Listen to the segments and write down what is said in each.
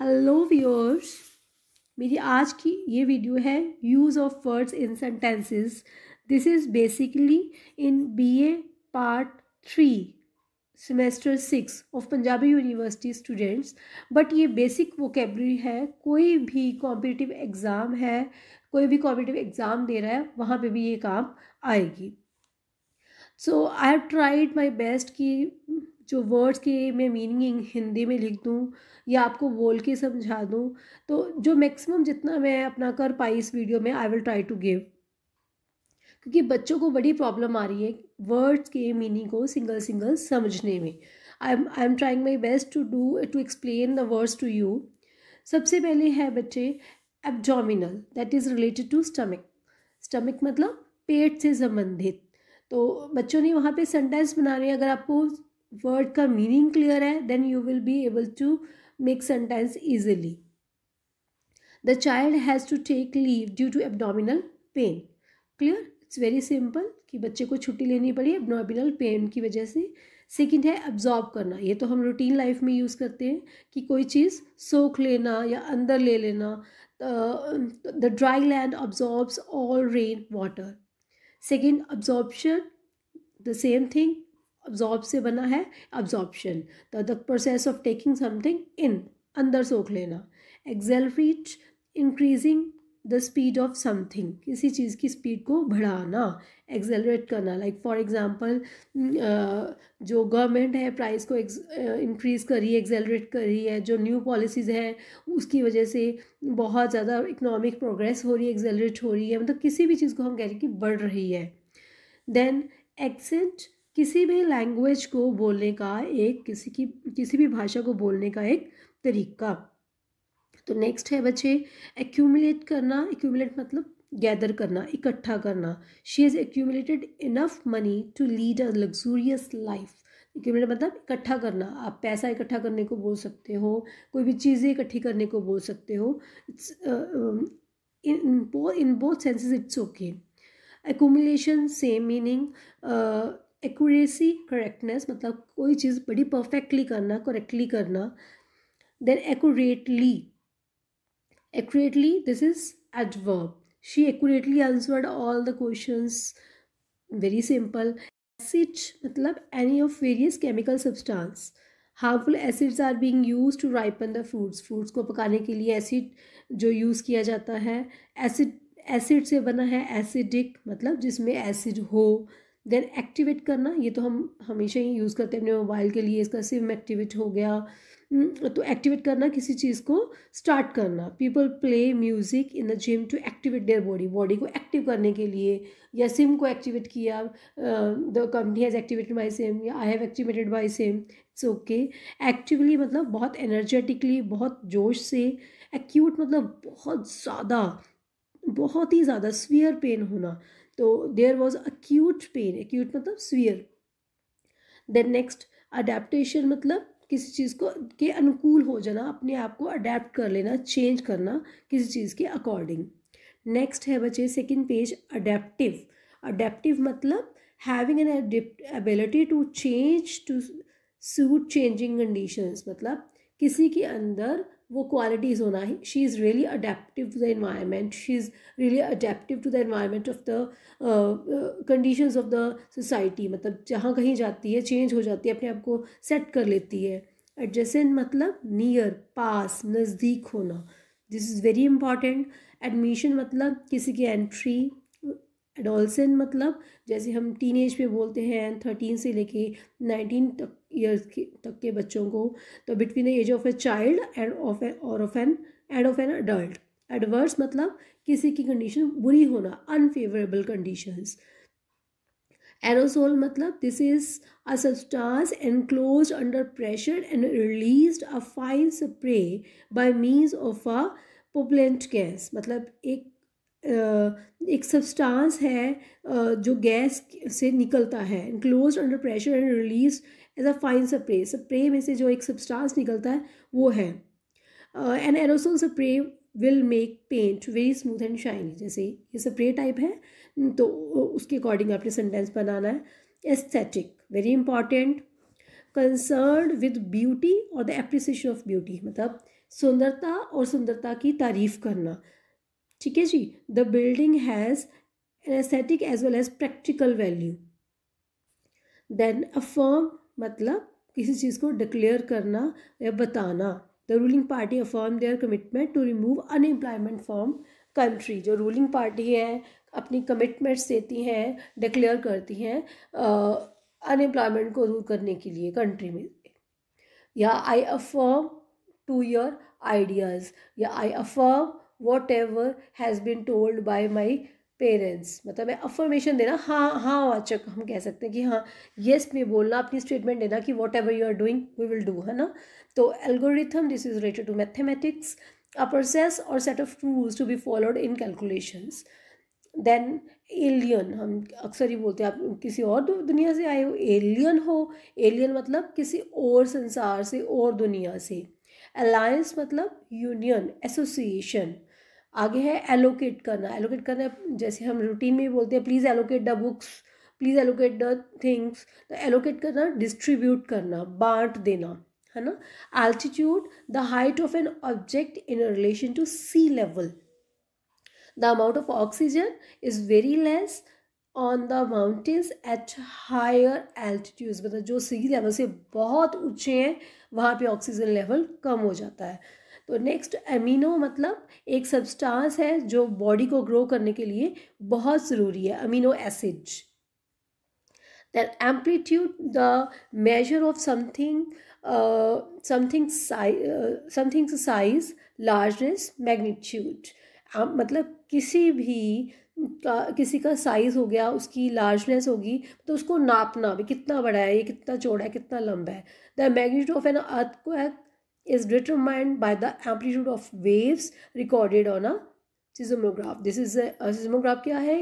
Hello viewers मेरी आज की ये वीडियो है use of words in sentences this is basically in BA part three semester six of Punjabi university students but ये basic vocabulary है कोई भी कॉम्पिटिटिव एग्ज़ाम है कोई भी कॉम्पिटिटिव एग्ज़ाम दे रहा है वहाँ पे भी ये काम आएगी so I have tried my best कि जो वर्ड्स के मैं मीनिंग हिंदी में लिख दूँ या आपको बोल के समझा दूँ तो जो मैक्सिमम जितना मैं अपना कर पाई इस वीडियो में I will try to give क्योंकि बच्चों को बड़ी प्रॉब्लम आ रही है वर्ड्स के मीनिंग को सिंगल सिंगल समझने में I am I am trying my best to do to explain the words to you सबसे पहले है बच्चे abdominal that is related to stomach stomach मतलब पेट से संबंधित तो बच्चों ने वहाँ पे सेंटेंस बनाने अगर आपको वर्ड का मीनिंग क्लियर है then you will be able to make sentence easily the child has to take leave due to abdominal pain clear it's very simple कि बच्चे को छुट्टी लेनी पड़ी एबडोमिनल पेन की वजह से सेकेंड है अब्जॉर्ब करना ये तो हम रूटीन लाइफ में यूज़ करते हैं कि कोई चीज़ सोख लेना या अंदर ले लेना the dry land absorbs all rain water second absorption the same thing absorb से बना है absorption the process of taking something in अंदर सोख लेना accelerate increasing the speed of something किसी चीज़ की स्पीड को बढ़ाना एक्सेलरेट करना लाइक फॉर एग्जांपल जो गवर्नमेंट है प्राइस को इंक्रीज़ कर रही है एक्सेलरेट कर रही है जो न्यू पॉलिसीज़ हैं उसकी वजह से बहुत ज़्यादा इकोनॉमिक प्रोग्रेस हो रही है एक्सेलरेट हो रही है मतलब किसी भी चीज़ को हम कह रहे हैं कि बढ़ रही है देन एक्सेंट किसी भी लैंग्वेज को बोलने का एक किसी की किसी भी भाषा को बोलने का एक तरीका तो नेक्स्ट है बच्चे एक्यूमुलेट करना एक्यूमुलेट मतलब गैदर करना इकट्ठा करना she is accumulated enough money to lead a luxurious life accumulate मतलब इकट्ठा करना आप पैसा इकट्ठा करने को बोल सकते हो कोई भी चीज़ें इकट्ठी करने को बोल सकते हो it's in in both senses it's okay accumulation same meaning accuracy correctness मतलब कोई चीज़ बड़ी परफेक्टली करना करेक्टली करना then accurately accurately this is adverb she accurately answered all the questions very simple acid matlab any of various chemical substance harmful acids are being used to ripen the fruits fruits ko pakane ke liye acid jo use kiya jata hai acid acid se bana hai acidic matlab jisme acid ho then activate करना ये तो हम हमेशा ही use करते हैं अपने mobile के लिए इसका सिम एक्टिवेट हो गया हम्म, तो एक्टिवेट करना किसी चीज़ को स्टार्ट करना people play music in the gym to activate their body body को एक्टिव करने के लिए या सिम को एक्टिवेट किया the company has activated by sim या I have activated by sim it's okay actively मतलब बहुत एनर्जेटिकली बहुत जोश से एक्यूट मतलब बहुत ज़्यादा बहुत ही ज़्यादा स्वियर पेन होना तो there was acute pain acute मतलब स्वीयर देन नेक्स्ट अडेप्टेशन मतलब किसी चीज़ को के अनुकूल हो जाना अपने आप को अडेप्ट कर लेना चेंज करना किसी चीज़ के अकॉर्डिंग नेक्स्ट है बच्चे सेकेंड पेज अडेप्टिव अडेप्टिव मतलब having an ability to change to suit changing conditions मतलब किसी के अंदर वो क्वालिटीज़ होना है she is really adaptive to the environment she is really adaptive to the environment of the condition of the society मतलब जहाँ कहीं जाती है चेंज हो जाती है अपने आप को सेट कर लेती है एडजेसेंट मतलब नियर पास नज़दीक होना this is very important admission मतलब किसी की एंट्री एडोलसेंट मतलब जैसे हम टीन एज पर बोलते हैं थर्टीन से लेके नाइनटीन तक ईयर्स के तक के बच्चों को तो between the age of a child and of और of an and of an adult adverse मतलब किसी की कंडीशन बुरी होना अनफेवरेबल कंडीशंस एरोसोल मतलब this is a substance enclose under pressure and release a fine spray by means of a propellant gas मतलब एक एक सब्सटेंस है जो गैस से निकलता है close under pressure and release as a fine spray spray में से जो एक सब्सटेंस निकलता है वो है an aerosol spray will make paint very smooth and shiny जैसे ये स्प्रे टाइप है तो उसके अकॉर्डिंग आपने सेंटेंस बनाना है aesthetic very important concern with beauty और द एप्रिसिएशन ऑफ ब्यूटी मतलब सुंदरता और सुंदरता की तारीफ करना ठीक है जी the building has aesthetic as well as practical value then affirm मतलब किसी चीज़ को डिक्लेयर करना या बताना the ruling party affirm their commitment to remove unemployment from country जो रूलिंग पार्टी है अपनी कमिटमेंट्स देती हैं डिक्लेयर करती हैं अनएम्प्लॉयमेंट को दूर करने के लिए कंट्री में या I affirm to your ideas या I affirm whatever has been told by my parents मतलब मैं अफर्मेशन देना हाँ हाँ वाचक हम कह सकते हैं कि हाँ येस में बोलना अपनी स्टेटमेंट देना कि whatever you are doing we will do है ना तो algorithm this is related to mathematics a process और set of tools to be followed in calculations then alien हम अक्सर ही बोलते हैं आप किसी और दुनिया से आए हो एलियन हो एलियन मतलब किसी और संसार से और दुनिया से अलायंस मतलब यूनियन एसोसिएशन आगे है एलोकेट करना एलोकेट करना जैसे हम रूटीन में बोलते हैं please allocate the books please allocate the things तो एलोकेट करना डिस्ट्रीब्यूट करना बांट देना है ना altitude the height of an object in relation to sea level the amount of oxygen is very less on the mountains at higher altitude मतलब जो सी level से बहुत ऊँचे हैं वहाँ पे ऑक्सीजन लेवल कम हो जाता है तो नेक्स्ट अमीनो मतलब एक सब्सटेंस है जो बॉडी को ग्रो करने के लिए बहुत ज़रूरी है amino acid then amplitude the measure of something something something size largeness magnitude मतलब किसी भी का किसी का साइज़ हो गया उसकी लार्जनेस होगी तो उसको नापना भी कितना बड़ा है ये कितना चौड़ा है कितना लंबा है the magnitude of an earth को is determined by the amplitude of waves recorded on a seismograph this is seismograph क्या है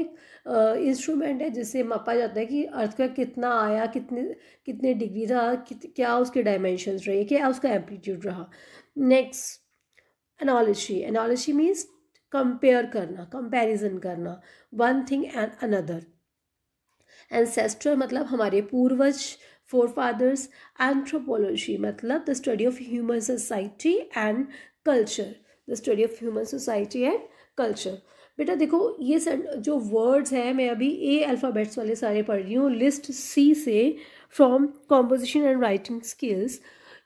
इंस्ट्रूमेंट uh, है जिससे मापा जाता है कि अर्थ का कितना आया कितने कितने डिग्री था कित, क्या उसके डायमेंशन रहे क्या उसका एम्पलीट्यूड रहा next analogy analogy means compare करना कंपेरिजन करना one thing and another ancestor मतलब हमारे पूर्वज फोर फादर्स एंथ्रोपोलॉजी मतलब the study of human society and culture the study of human society and culture बेटा देखो ये सर जो वर्ड्स हैं मैं अभी ए अल्फ़ाबेट्स वाले सारे पढ़ रही हूँ लिस्ट सी से from composition and writing skills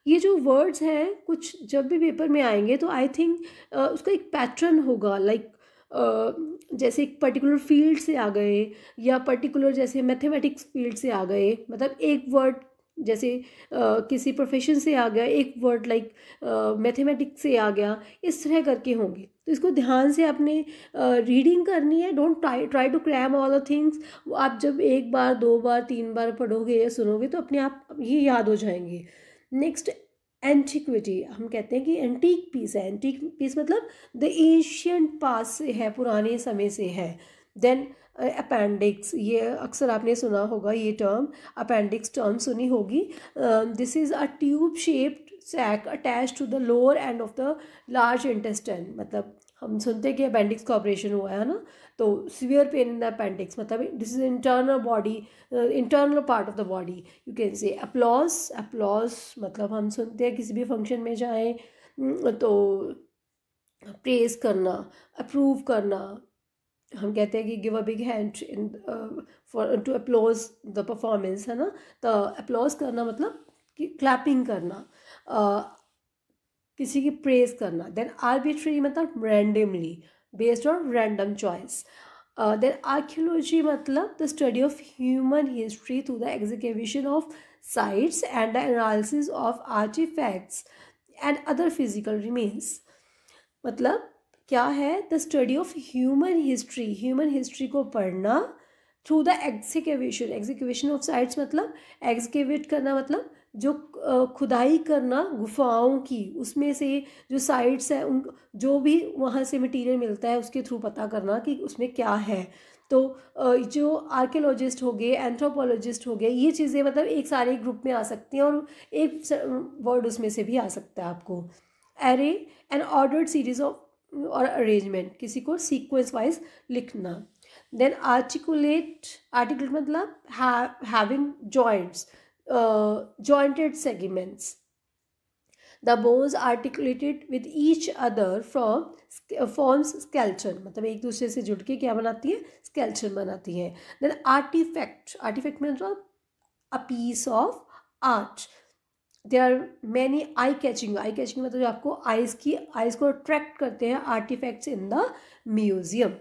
ये जो वर्ड्स हैं कुछ जब भी पेपर में आएंगे तो आई थिंक uh, उसका एक पैटर्न होगा लाइक like, जैसे एक पर्टिकुलर फील्ड से आ गए या पर्टिकुलर जैसे मैथमेटिक्स फील्ड से आ गए मतलब एक वर्ड जैसे आ, किसी प्रोफेशन से आ गया एक वर्ड लाइक मैथमेटिक्स से आ गया इस तरह करके होंगे तो इसको ध्यान से आपने रीडिंग करनी है don't try try to cram all the things आप जब एक बार दो बार तीन बार पढ़ोगे या सुनोगे तो अपने आप ये याद हो जाएंगे नेक्स्ट एंटिक्विटी हम कहते हैं कि एंटीक पीस है एंटीक पीस मतलब द एशियंट पास से है पुराने समय से है देन अपेंडिक्स uh, ये अक्सर आपने सुना होगा ये टर्म अपेंडिक्स टर्म सुनी होगी this is a tube shaped sac attach to the lower end of the large intestine मतलब हम सुनते हैं कि अपेंडिक्स का ऑपरेशन हुआ है ना तो severe pain in the appendix मतलब this is internal body internal part of the body you can say applause applause मतलब हम सुनते हैं किसी भी फंक्शन में जाएं हम्म, तो प्रेस करना अप्रूव करना हम कहते हैं कि give a big hand in for to applause the performance है ना तो अप्लॉज करना मतलब कि क्लैपिंग करना uh, किसी की प्रेज करना देन आर्बिट्री मतलब randomly based on random choice then archaeology मतलब the study of human history through the execution of sites and the analysis of artifacts and other physical remains मतलब क्या है the study of human history human history को पढ़ना through the execution execution of sites मतलब execute करना मतलब जो खुदाई करना गुफाओं की उसमें से जो साइट्स हैं उन जो भी वहाँ से मटेरियल मिलता है उसके थ्रू पता करना कि उसमें क्या है तो जो आर्कियोलॉजिस्ट हो गए एंथ्रोपोलॉजिस्ट हो गए ये चीज़ें मतलब एक सारे ग्रुप में आ सकती हैं और एक वर्ड उसमें से भी आ सकता है आपको array an ordered series of और अरेंजमेंट किसी को सीक्वेंस वाइज लिखना देन आर्टिकुलेट आर्टिकुलेट मतलब having joints jointed segments the bones articulated with each other from forms skeleton मतलब एक दूसरे से जुड़ के क्या बनाती है स्केल्चन बनाती है देन आर्टिफैक्ट आर्टिफैक्ट मतलब a piece of art they are many eye catching eye catching मतलब जो आपको आइज की आइज को अट्रैक्ट करते हैं artifacts in the museum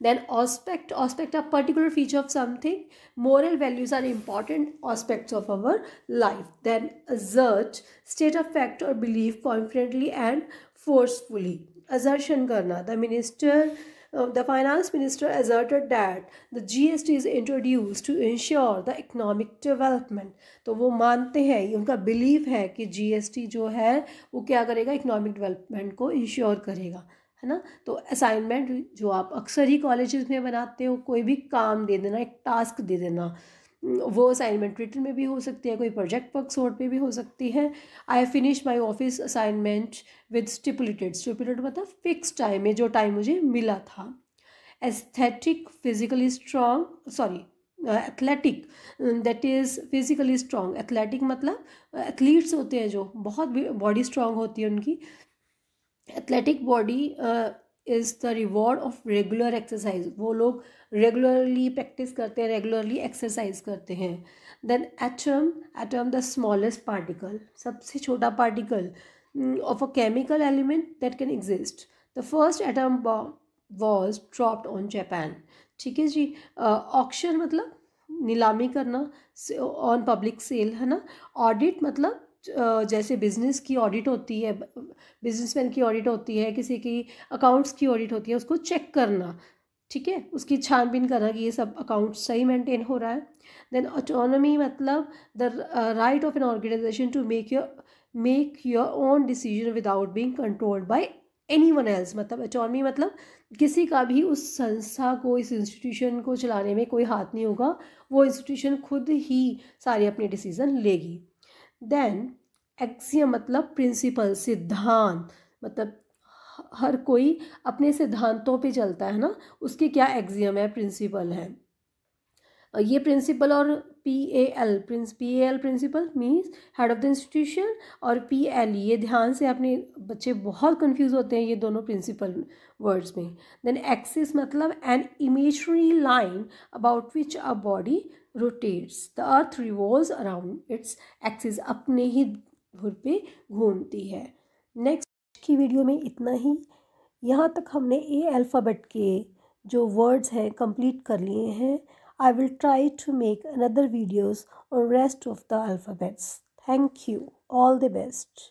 then aspect aspect a particular feature of something moral values are important aspects of our life then assert state of fact or belief confidently and forcefully assertion karna the minister uh, the finance minister asserted that the GST is introduced to ensure the economic development तो वो मानते हैं ये उनका believe है कि GST जो है वो क्या करेगा इकोनॉमिक डेवलपमेंट को इंश्योर करेगा है ना तो असाइनमेंट जो आप अक्सर ही कॉलेजेस में बनाते हो कोई भी काम दे देना एक टास्क दे देना वो असाइनमेंट ट्विटर में भी हो सकती है कोई प्रोजेक्ट वर्क सोर्ट पे भी हो सकती है I finish my office assignment with stipulated stipulate मतलब फिक्स टाइम में जो टाइम मुझे मिला था aesthetic physically strong sorry athletic that is physically strong athletic मतलब एथलीट्स होते हैं जो बहुत बॉडी स्ट्रॉन्ग होती है उनकी athletic body is the reward of regular exercise वो लोग रेगुलरली प्रैक्टिस करते हैं रेगुलरली एक्सरसाइज करते हैं then atom atom the smallest particle सबसे छोटा particle of a chemical element that can exist the first atom was dropped on Japan ठीक है जी ऑक्शन uh, मतलब नीलामी करना ऑन पब्लिक सेल है ना ऑडिट मतलब जैसे बिज़नेस की ऑडिट होती है बिजनेसमैन की ऑडिट होती है किसी की अकाउंट्स की ऑडिट होती है उसको चेक करना ठीक है उसकी छानबीन करना कि ये सब अकाउंट सही मेंटेन हो रहा है देन ऑटोनॉमी मतलब the right of an organisation to make your make your own decision without being controlled by anyone else मतलब अटोनमी मतलब किसी का भी उस संस्था को इस इंस्टीट्यूशन को चलाने में कोई हाथ नहीं होगा वो इंस्टीट्यूशन खुद ही सारे अपने डिसीज़न लेगी देन एक्सियम मतलब प्रिंसिपल सिद्धांत मतलब हर कोई अपने सिद्धांतों पे चलता है ना उसके क्या एक्सियम है प्रिंसिपल है ये प्रिंसिपल और P A L prince P A L principal means head of the institution और पी एल ये ध्यान से आपने बच्चे बहुत कन्फ्यूज होते हैं ये दोनों प्रिंसिपल वर्ड्स में देन एक्सिस मतलब an imaginary line about which a body rotates the earth revolve around its axis अपने ही धुर पे घूमती है नेक्स्ट की वीडियो में इतना ही यहाँ तक हमने ए अल्फ़ाबेट के जो वर्ड्स हैं कंप्लीट कर लिए हैं I will try to make another videos on rest of the alphabets. Thank you. All the best.